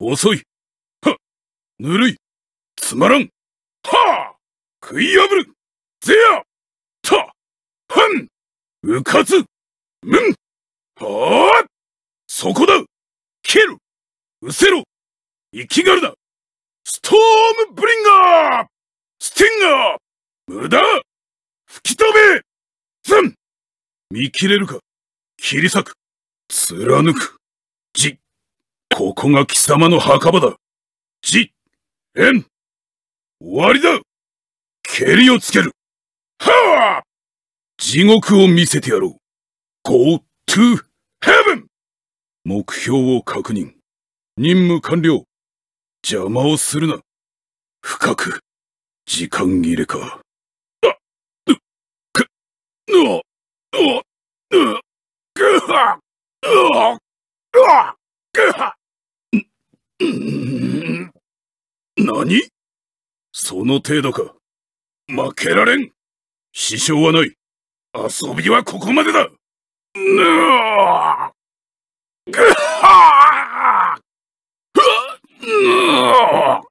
遅いはぬるいつまらんはあ食い破るぜやたはんうかつむんはあそこだ蹴るうせろ生きがるだストームブリンガースティンガー無駄吹き飛べずン見切れるか切り裂く貫くここが貴様の墓場だ。じ、えん、終わりだ蹴りをつけるはぁ地獄を見せてやろう。Go to heaven! 目標を確認。任務完了。邪魔をするな。深く、時間切れか。あ、ぬ、く、ぬ、ぬ、ぬ、ぐは、ぬ、ぐは、ぐは。何その程度か。負けられん支障はない。遊びはここまでだぬあぐっはー